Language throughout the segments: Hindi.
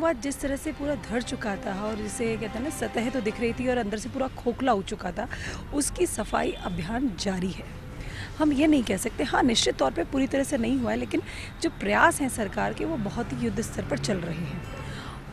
हुआ जिस तरह से पूरा धर चुका था और जिसे कहते हैं ना सतह तो दिख रही थी और अंदर से पूरा खोखला हो चुका था उसकी सफाई अभियान जारी है हम ये नहीं कह सकते हाँ निश्चित तौर पे पूरी तरह से नहीं हुआ है लेकिन जो प्रयास हैं सरकार के वो बहुत ही युद्ध स्तर पर चल रहे हैं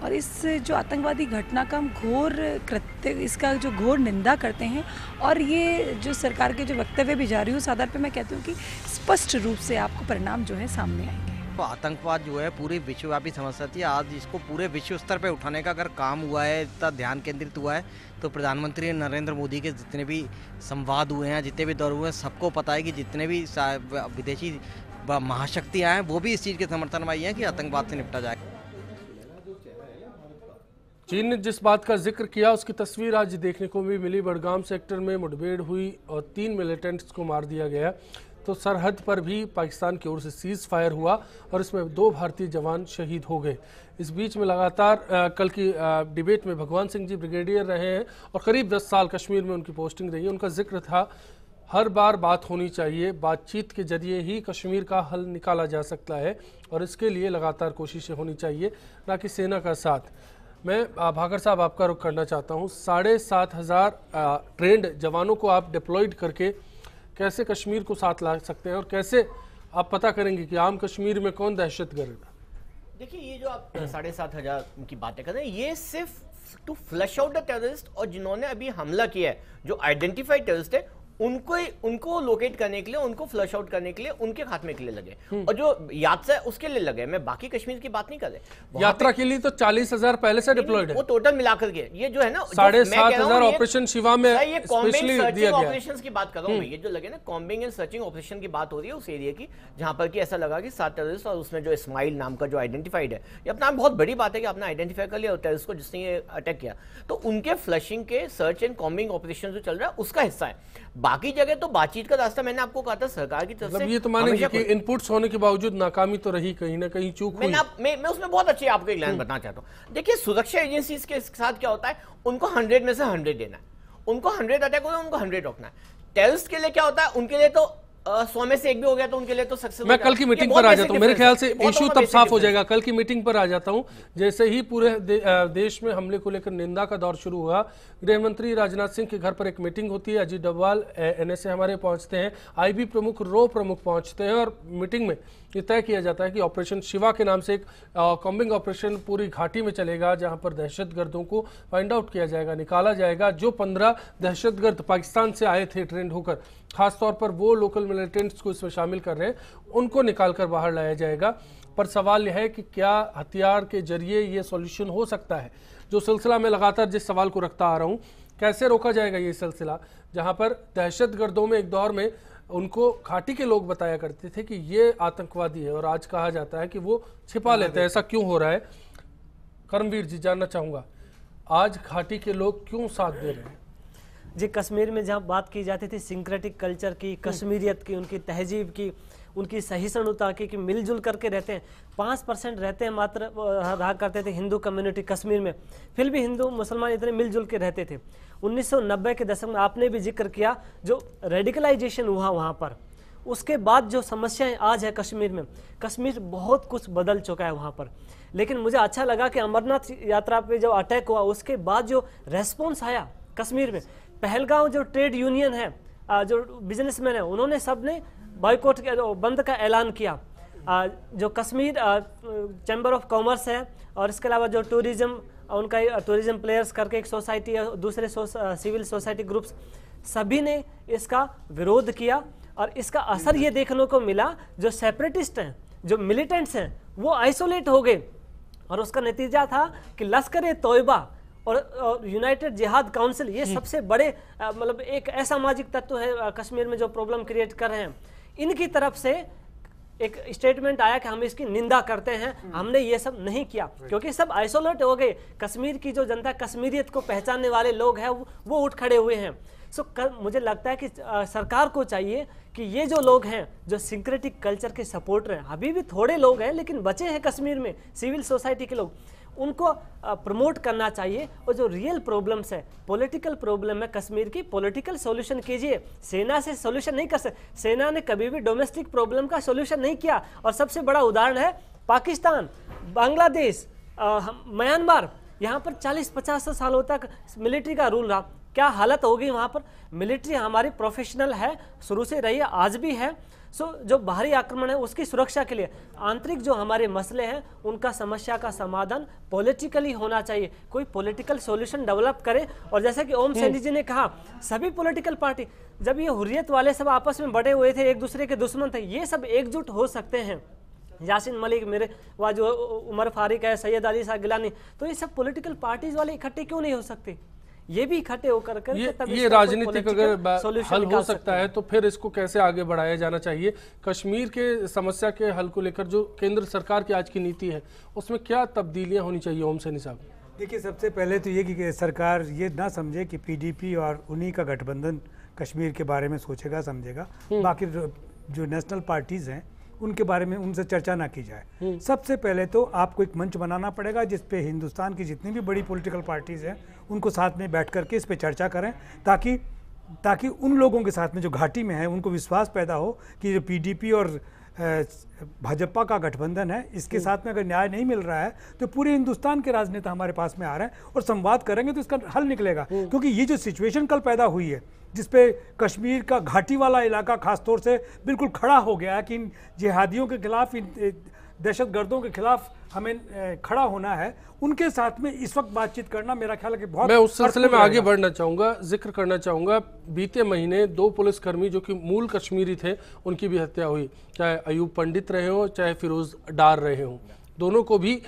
और इस जो आतंकवादी घटना का हम घोर कृत्य इसका जो घोर निंदा करते हैं और ये जो सरकार के जो वक्तव्य भी जारी हो उस आधार पर मैं कहती हूँ कि स्पष्ट रूप से आपको परिणाम जो है सामने आएंगे देखो आतंकवाद जो है पूरी विश्वव्यापी समस्या थी आज इसको पूरे विश्व स्तर पर उठाने का अगर काम हुआ है इतना ध्यान केंद्रित हुआ है तो प्रधानमंत्री नरेंद्र मोदी के जितने भी संवाद हुए हैं जितने भी दौर हुए हैं सबको पता है कि जितने भी विदेशी महाशक्तियाँ हैं वो भी इस चीज़ के समर्थन में आई हैं कि आतंकवाद से निपटा जाए चीन ने जिस बात का जिक्र किया उसकी तस्वीर आज देखने को भी मिली बड़गाम सेक्टर में मुठभेड़ हुई और तीन मिलिटेंट्स को मार दिया गया तो सरहद पर भी पाकिस्तान की ओर से सीज फायर हुआ और इसमें दो भारतीय जवान शहीद हो गए इस बीच में लगातार आ, कल की आ, डिबेट में भगवान सिंह जी ब्रिगेडियर रहे हैं और करीब दस साल कश्मीर में उनकी पोस्टिंग रही है उनका जिक्र था हर बार बात होनी चाहिए बातचीत के जरिए ही कश्मीर का हल निकाला जा सकता है और इसके लिए लगातार कोशिशें होनी चाहिए ना कि सेना का साथ मैं भाकर साहब आपका रुख करना चाहता हूँ साढ़े सात हज़ार ट्रेंड जवानों को आप डिप्लॉयड करके कैसे कश्मीर को साथ ला सकते हैं और कैसे आप पता करेंगे कि आम कश्मीर में कौन दहशत करेगा देखिए ये जो आप साढ़े सात हजार की बातें कर रहे हैं ये सिर्फ to flush out the terrorist और जिन्होंने अभी हमला किया है जो आइडेंटिफाइड टेररिस्ट है उनको ही उनको लोकेट करने के लिए उनको फ्लश आउट करने के लिए उनके खात्मे के लिए लगे हम्म। और जो यात्रा है उसके लिए लगे मैं बाकी कश्मीर की बात नहीं कर रहे यात्रा के लिए तो चालीस हजार पहले से डिप्लॉयड है वो टोटल मिलाकर के ये जो है ना साढ़े सात हजार ऑपरेशन शिवा में ये सर्चिंग ऑपरेशन की बात कर रहा हूँ हम्म। ये जो लगे ना कॉम्बिंग एंड सर्चिंग ऑपरेशन की बात हो रही है उस एरिया की जहां पर कि ऐसा लगा की सात टेरिस्ट और उसमें जो इसमाइल नाम का जो आइडेंटिफाइड है ये अपना बहुत बड़ी बात है कि आपने आइडेंटिफाई कर लिया टेरिस्ट को जिसने ये अटैक किया तो उनके फ्लशिंग के सर्च एंड कॉम्बिंग ऑपरेशन जो चल रहा है उसका हिस्सा है बाकी जगह तो बातचीत का रास्ता मैंने आपको कहा था सरकार की तरफ मतलब से ये तो मानेंगे कि इनपुट्स होने के बावजूद नाकामी तो रही कहीं ना कहीं चूक मैं, मैं, मैं उसमें बहुत अच्छी आपको एक लाइन हम्म। बताना चाहता हूँ देखिए सुरक्षा एजेंसी के साथ क्या होता है उनको हंड्रेड में से हंड्रेड देना है उनको हंड्रेड अटैक है उनको हंड्रेड रोकना है टेररिस्ट के लिए क्या होता है उनके लिए तो सौ में से एक भी हो गया तो उनके लिए तो सक्सेस मैं कल की मीटिंग पर आ जाता हूँ मेरे ख्याल से इश्यू तब साफ हो जाएगा कल की मीटिंग पर आ जाता हूँ जैसे ही पूरे देश में हमले को लेकर निंदा का दौर शुरू हुआ गृह मंत्री राजनाथ सिंह के घर पर एक मीटिंग होती है अजीत डब्वाल एनएसए हमारे पहुंचते हैं आईबी प्रमुख रो प्रमुख पहुंचते हैं और मीटिंग में ये तय किया जाता है कि ऑपरेशन शिवा के नाम से एक कॉम्बिंग ऑपरेशन पूरी घाटी में चलेगा जहां पर दहशतगर्दों को फाइंड आउट किया जाएगा निकाला जाएगा जो पंद्रह दहशतगर्द पाकिस्तान से आए थे ट्रेंड होकर खासतौर पर वो लोकल मिलिटेंट्स को इसमें शामिल कर रहे हैं उनको निकाल कर बाहर लाया जाएगा पर सवाल यह है कि क्या हथियार के जरिए ये सॉल्यूशन हो सकता है जो सिलसिला मैं लगातार जिस सवाल को रखता आ रहा हूँ कैसे रोका जाएगा ये सिलसिला जहाँ पर दहशत गर्दों में एक दौर में उनको घाटी के लोग बताया करते थे कि ये आतंकवादी है और आज कहा जाता है कि वो छिपा हाँ, लेते हैं ऐसा क्यों हो रहा है कर्मवीर जी जानना चाहूँगा आज घाटी के लोग क्यों साथ दे रहे हैं जी कश्मीर में जहाँ बात की जाती थी सिंक्रेटिक कल्चर की हम्म। कश्मीरियत की उनकी तहजीब की उनकी सहिष्णुता की कि मिलजुल करके रहते हैं पाँच परसेंट रहते हैं मात्र हाँ, रहा करते थे हिंदू कम्युनिटी कश्मीर में फिर भी हिंदू मुसलमान इतने मिलजुल के रहते थे 1990 के दशक में आपने भी जिक्र किया जो रेडिकलाइजेशन हुआ वहाँ पर उसके बाद जो समस्याएं आज है कश्मीर में कश्मीर बहुत कुछ बदल चुका है वहाँ पर लेकिन मुझे अच्छा लगा कि अमरनाथ यात्रा पर जो अटैक हुआ उसके बाद जो रेस्पॉन्स आया कश्मीर में पहलगांव जो ट्रेड यूनियन है जो बिजनेसमैन है उन्होंने सब ने बॉयकॉट बंद का ऐलान किया जो कश्मीर चैम्बर ऑफ कॉमर्स है और इसके अलावा जो टूरिज़्म उनका टूरिज़्म प्लेयर्स करके एक सोसाइटी है दूसरे सोसा, सिविल सोसाइटी ग्रुप्स सभी ने इसका विरोध किया और इसका असर ये देखने को मिला जो सेपरेटिस्ट हैं जो मिलिटेंट्स हैं वो आइसोलेट हो गए और उसका नतीजा था कि लश्कर तोयबा और यूनाइटेड जिहाद काउंसिल ये हम्म। सबसे बड़े मतलब एक असामाजिक तत्व है कश्मीर में जो प्रॉब्लम क्रिएट कर रहे हैं इनकी तरफ से एक स्टेटमेंट आया कि हम इसकी निंदा करते हैं हम्म। हमने ये सब नहीं किया क्योंकि सब आइसोलेट हो गए कश्मीर की जो जनता कश्मीरियत को पहचानने वाले लोग हैं वो उठ खड़े हुए हैं सो कल मुझे लगता है कि आ, सरकार को चाहिए कि ये जो लोग हैं जो सिंक्रेटिक कल्चर के सपोर्टर हैं अभी भी थोड़े लोग हैं लेकिन बचे हैं कश्मीर में सिविल सोसाइटी के लोग उनको प्रमोट करना चाहिए और जो रियल प्रॉब्लम्स है पॉलिटिकल प्रॉब्लम है कश्मीर की पॉलिटिकल सॉल्यूशन कीजिए सेना से सॉल्यूशन नहीं कर सकते सेना ने कभी भी डोमेस्टिक प्रॉब्लम का सॉल्यूशन नहीं किया और सबसे बड़ा उदाहरण है पाकिस्तान बांग्लादेश म्यांमार यहाँ पर 40-50 सालों तक मिलिट्री का रूल रहा क्या हालत होगी वहाँ पर मिलिट्री हमारी प्रोफेशनल है शुरू से रही है आज भी है सो जो बाहरी आक्रमण है उसकी सुरक्षा के लिए आंतरिक जो हमारे मसले हैं उनका समस्या का समाधान पॉलिटिकली होना चाहिए कोई पॉलिटिकल सॉल्यूशन डेवलप करे और जैसे कि ओम हम्म। सैनी जी ने कहा सभी पॉलिटिकल पार्टी जब ये हुर्रियत वाले सब आपस में बड़े हुए थे एक दूसरे के दुश्मन थे ये सब एकजुट हो सकते हैं यासिन मलिक मेरे वहाँ जो उमर फारिक है सैयद अली शाह गिलानी तो ये सब पोलिटिकल पार्टीज वाले इकट्ठे क्यों नहीं हो सकते ये भी इकट्ठे होकर कर ये, ये राजनीतिक अगर हल हो सकता है तो फिर इसको कैसे आगे बढ़ाया जाना चाहिए कश्मीर के समस्या के हल को लेकर जो केंद्र सरकार की आज की नीति है उसमें क्या तब्दीलियां होनी चाहिए ओम सैनी साहब देखिए सबसे पहले तो ये कि सरकार ये ना समझे कि पीडीपी और उन्हीं का गठबंधन कश्मीर के बारे में सोचेगा समझेगा हम्म। बाकी जो नेशनल पार्टीज़ हैं उनके बारे में उनसे चर्चा ना की जाए हम्म। सबसे पहले तो आपको एक मंच बनाना पड़ेगा जिसपे हिंदुस्तान की जितनी भी बड़ी पोलिटिकल पार्टीज़ हैं उनको साथ में बैठ करके इस पर चर्चा करें ताकि ताकि उन लोगों के साथ में जो घाटी में है उनको विश्वास पैदा हो कि जो पी और भाजपा का गठबंधन है इसके हम्म। साथ में अगर न्याय नहीं मिल रहा है तो पूरे हिंदुस्तान के राजनेता हमारे पास में आ रहे हैं और संवाद करेंगे तो इसका हल निकलेगा हम्म। क्योंकि ये जो सिचुएशन कल पैदा हुई है जिसपे कश्मीर का घाटी वाला इलाका ख़ास तौर से बिल्कुल खड़ा हो गया है कि इन जिहादियों के खिलाफ इन दहशत गर्दों के खिलाफ हमें खड़ा होना है उनके साथ में इस वक्त बातचीत करना मेरा ख्याल है कि बहुत मैं उस सिलसिले में आगे बढ़ना चाहूँगा जिक्र करना चाहूँगा बीते महीने दो पुलिसकर्मी जो कि मूल कश्मीरी थे उनकी भी हत्या हुई चाहे अयूब पंडित रहे हों चाहे फिरोज डार रहे हों दोनों को भी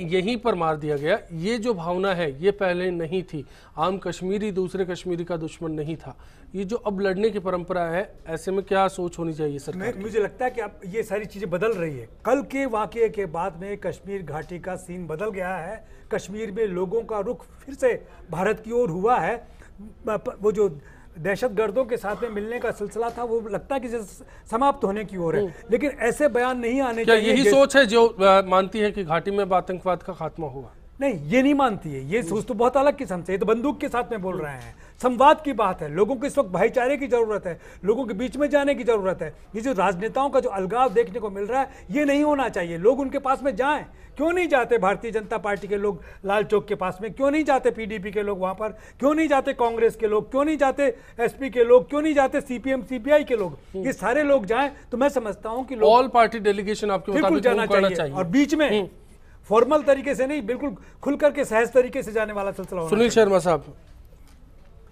यहीं पर मार दिया गया ये जो भावना है ये पहले नहीं थी आम कश्मीरी दूसरे कश्मीरी का दुश्मन नहीं था ये जो अब लड़ने की परंपरा है ऐसे में क्या सोच होनी चाहिए सर मुझे लगता है कि अब ये सारी चीज़ें बदल रही है कल के वाक्य के बाद में कश्मीर घाटी का सीन बदल गया है कश्मीर में लोगों का रुख फिर से भारत की ओर हुआ है वो जो दहशत गर्दों के साथ में मिलने का सिलसिला था वो लगता है कि समाप्त होने की ओर है हम्म। लेकिन ऐसे बयान नहीं आने क्या यही सोच है जो मानती है कि घाटी में आतंकवाद का खात्मा हुआ नहीं ये नहीं मानती है ये सोच तो बहुत अलग किस्म से ये तो बंदूक के साथ में बोल रहे हैं संवाद की बात है लोगों को इस वक्त भाईचारे की जरूरत है लोगों के बीच में जाने की जरूरत है ये जो राजनेताओं का जो अलगाव देखने को मिल रहा है ये नहीं होना चाहिए लोग उनके पास में जाएं क्यों नहीं जाते भारतीय जनता पार्टी के लोग लाल चौक के पास में क्यों नहीं जाते पीडीपी के लोग वहाँ पर क्यों नहीं जाते कांग्रेस के लोग क्यों नहीं जाते एसपी के लोग क्यों नहीं जाते सीपीएम सीपीआई के लोग हम्म। ये सारे लोग जाएं तो मैं समझता हूँ कि ऑल पार्टी डेलीगेशन आपके जाना चाहिए और बीच में हम्म। फॉर्मल तरीके से नहीं बिल्कुल खुलकर के सहज तरीके से जाने वाला सिलसिला सुनील शर्मा साहब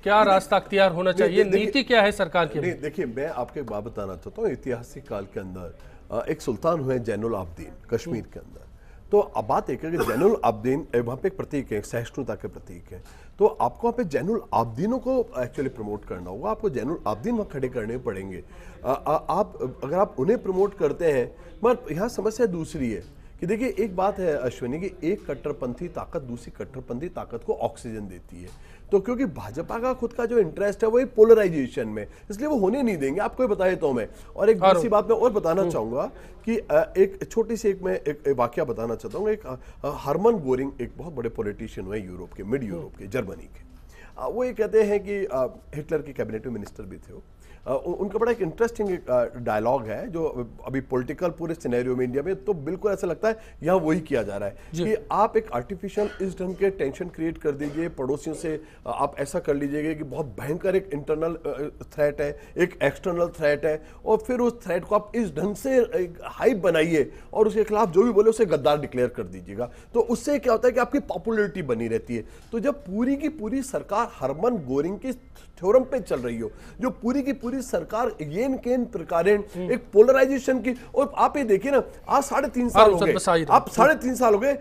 क्या रास्ता अख्तियार होना चाहिए नीति क्या है सरकार की देखिए मैं आपके बात बताना चाहता हूँ ऐतिहासिक काल के अंदर एक सुल्तान हुए जैनुल आब्दीन कश्मीर के अंदर तो अब बात एक है कि जैनुल आबदीन वहाँ पे एक प्रतीक है सहिष्णुता के प्रतीक है तो आपको वहाँ पे जैनुल आब्दीनों को एक्चुअली प्रमोट करना होगा आपको जैनुल आब्दीन वहाँ खड़े करने पड़ेंगे आप अगर आप उन्हें प्रमोट करते हैं मगर यहाँ समस्या दूसरी है कि देखिए एक बात है अश्विनी की एक कट्टरपंथी ताकत दूसरी कट्टरपंथी ताकत को ऑक्सीजन देती है तो क्योंकि भाजपा का खुद का जो इंटरेस्ट है वो पोलराइजेशन में इसलिए वो होने नहीं देंगे आपको बता देता हूं तो मैं और एक दूसरी बात मैं और बताना हम्म। चाहूंगा कि एक छोटी सी एक मैं एक वाक्य बताना चाहता हूँ एक हरमन गोरिंग एक बहुत बड़े पॉलिटिशियन हुए यूरोप के मिड हम्म। यूरोप के जर्मनी के वो ये कहते हैं कि हिटलर के कैबिनेट में मिनिस्टर भी थे वो उनका बड़ा एक इंटरेस्टिंग डायलॉग है जो अभी पॉलिटिकल पूरे सिनेरियो में इंडिया में तो बिल्कुल ऐसा लगता है यहाँ वही किया जा रहा है कि आप एक आर्टिफिशियल इस ढंग के टेंशन क्रिएट कर दीजिए पड़ोसियों से आप ऐसा कर लीजिएगा कि बहुत भयंकर एक इंटरनल थ्रेट है एक एक्सटर्नल थ्रेट है और फिर उस थ्रेट को आप इस ढंग से हाइप बनाइए और उसके खिलाफ जो भी बोले उसे गद्दार डिक्लेयर कर दीजिएगा तो उससे क्या होता है कि आपकी पॉपुलरिटी बनी रहती है तो जब पूरी की पूरी सरकार हरमन गोरिंग की थ्योरम पे चल रही हो जो पूरी की पूरी सरकार येन केन प्रकारेण एक पोलराइजेशन की और आप ये देखिए ना आज साढ़े तीन साल हो गए आप साढ़े तीन साल हो गए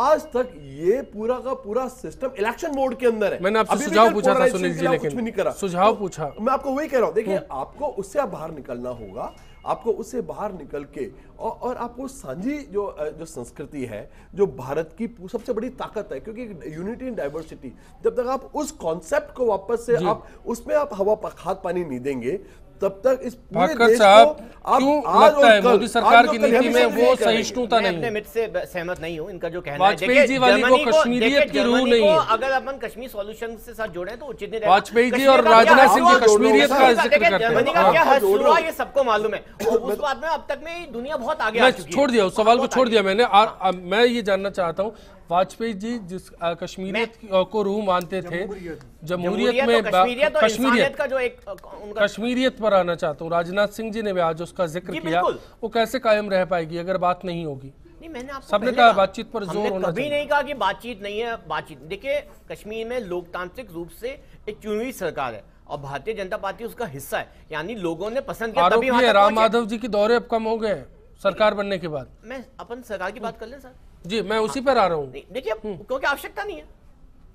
आज तक ये पूरा का पूरा सिस्टम इलेक्शन मोड के अंदर है मैंने आपसे सुझाव पूछा था सुनील जी लेकिन कुछ भी नहीं करा सुझाव तो पूछा मैं आपको वही कह रहा हूँ देखिए हम्म। आपको उससे आप बाहर निकलना होगा आपको उससे बाहर निकल के और, और आपको सांझी जो जो संस्कृति है जो भारत की सबसे बड़ी ताकत है क्योंकि यूनिटी इन डाइवर्सिटी जब तक आप उस कॉन्सेप्ट को वापस से आप उसमें आप हवा खाद पानी नहीं देंगे तब तक इस पूरे साहब क्यों लगता है मोदी सरकार की नीति में वो सहिष्णुता नहीं अपने मित्र से सहमत नहीं हूं इनका जो कहना है वाजपेयी जी वाली को कश्मीरियत की रूह नहीं है अगर अपन कश्मीर सॉल्यूशन से साथ जोड़े तो उचित नहीं वाजपेयी जी और राजनाथ सिंह की हाँ, कश्मीरियत का जिक्र करते हैं जर्मनी का हाँ, क्या हर्ष हाँ, हुआ ये सबको मालूम है उस बात में अब तक में दुनिया बहुत आगे आ चुकी है छोड़ दिया उस सवाल को छोड़ दिया मैंने मैं ये जानना चाहता हूँ वाजपेयी जी जिस कश्मीरियत को रूह मानते थे जमहूरियत में कश्मीरियत का जो एक कश्मीरियत पर आना चाहता हूँ राजनाथ सिंह जी ने भी आज उसका जिक्र किया वो कैसे कायम रह पाएगी अगर बात नहीं होगी नहीं मैंने आपको सबने कहा बातचीत पर जोर होना कभी नहीं कहा कि बातचीत नहीं है बातचीत देखिए कश्मीर में लोकतांत्रिक रूप से एक चुनावी सरकार है और भारतीय जनता पार्टी उसका हिस्सा है यानी लोगों ने पसंद किया तभी राम माधव जी के दौरे अब कम हो गए सरकार बनने के बाद मैं अपन सरकार की बात कर ले सर जी मैं उसी पर आ रहा हूँ देखिए हम्म। क्योंकि आवश्यकता नहीं है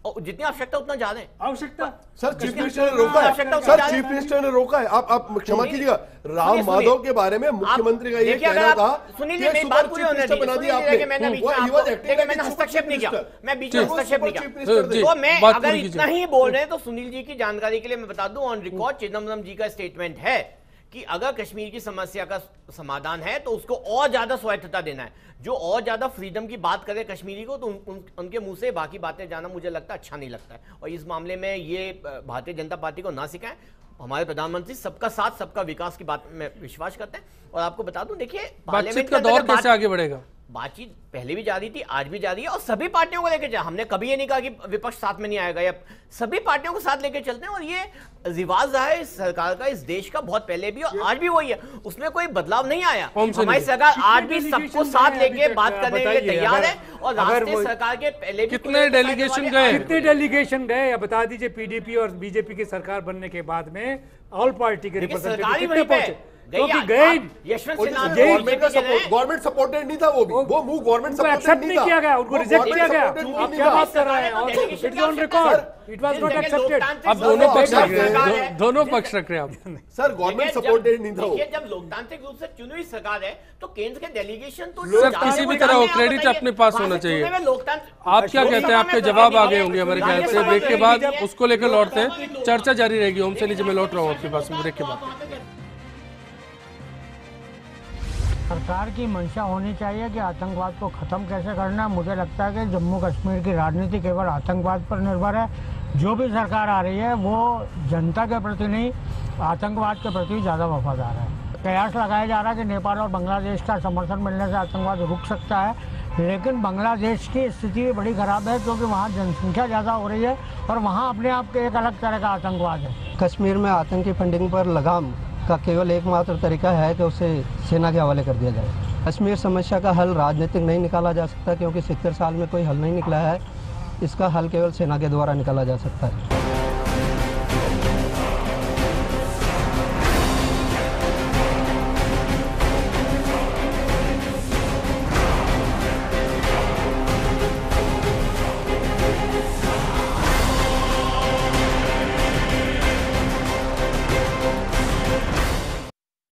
और जितनी आवश्यकता उतना ज्यादा है आवश्यकता सर चीफ मिनिस्टर ने रोका है सर चीफ मिनिस्टर ने रोका है आप आप क्षमा कीजिएगा राम माधव के बारे में मुख्यमंत्री का ये कहना था सुनिए मेरी बात पूरी होने दीजिए दिया आपने मैंने मैंने हस्तक्षेप नहीं किया मैं बीच में हस्तक्षेप नहीं किया तो मैं अगर इतना ही बोल रहे हैं तो सुनील जी की जानकारी के लिए मैं बता दूं ऑन रिकॉर्ड चिदम्बरम जी का स्टेटमेंट है कि अगर कश्मीर की समस्या का समाधान है तो उसको और ज़्यादा स्वायत्तता देना है जो और ज़्यादा फ्रीडम की बात करें कश्मीरी को तो उन, उन, उनके मुंह से बाकी बातें जाना मुझे लगता अच्छा नहीं लगता है और इस मामले में ये भारतीय जनता पार्टी को ना सिखाएं हमारे प्रधानमंत्री सबका साथ सबका विकास की बात में विश्वास करते हैं और आपको बता दूं देखिए पार्लियामेंट का दौर कैसे आगे बढ़ेगा बातचीत पहले भी जारी थी आज भी जारी है और सभी पार्टियों को लेकर हमने कभी ये नहीं कहा कि विपक्ष साथ में नहीं आएगा या सभी पार्टियों को साथ लेकर चलते हैं और ये रिवाज रहा है सरकार का इस देश का बहुत पहले भी और आज भी वही है उसमें कोई बदलाव नहीं आया हमारी सरकार आज भी सबको साथ लेके बात करने के लिए तैयार है और सरकार के पहले कितने डेलीगेशन गए कितने डेलीगेशन गए बता दीजिए पीडीपी और बीजेपी की सरकार बनने के बाद में ऑल पार्टी के रिप्रेजेंटेटिव क्योंकि गए गवर्नमेंट सपोर्टेड नहीं था वो भी वो गवर्नमेंट एक्सेप्ट नहीं किया गया उनको रिजेक्ट किया गया आप क्या बात कर रहे हैं on record it was not accepted अब दोनों पक्ष रख रहे हैं दोनों पक्ष रख रहे हैं आप सर गवर्नमेंट सपोर्टेड नहीं था जब लोकतांत्रिक रूप से चुनी हुई सरकार है तो केंद्र के डेलीगेशन तो सर किसी भी तरह क्रेडिट अपने पास होना चाहिए आप क्या कहते हैं आपके जवाब आ गए होंगे हमारे ख्याल से ब्रेक के बाद उसको लेकर लौटते हैं चर्चा जारी रहेगी होम से नीचे मैं लौट रहा हूँ आपके पास ब्रेक के बाद सरकार की मंशा होनी चाहिए कि आतंकवाद को ख़त्म कैसे करना है मुझे लगता है कि जम्मू कश्मीर की राजनीति केवल आतंकवाद पर निर्भर है जो भी सरकार आ रही है वो जनता के प्रति नहीं आतंकवाद के प्रति ज़्यादा वफादार है कयास लगाया जा रहा है कि नेपाल और बांग्लादेश का समर्थन मिलने से आतंकवाद रुक सकता है लेकिन बांग्लादेश की स्थिति भी बड़ी ख़राब है क्योंकि वहाँ जनसंख्या ज़्यादा हो रही है और वहाँ अपने आप के एक अलग तरह का आतंकवाद है कश्मीर में आतंकी फंडिंग पर लगाम का केवल एकमात्र तरीका है कि उसे सेना के हवाले कर दिया जाए कश्मीर समस्या का हल राजनीतिक नहीं निकाला जा सकता क्योंकि सत्तर साल में कोई हल नहीं निकला है इसका हल केवल सेना के द्वारा निकाला जा सकता है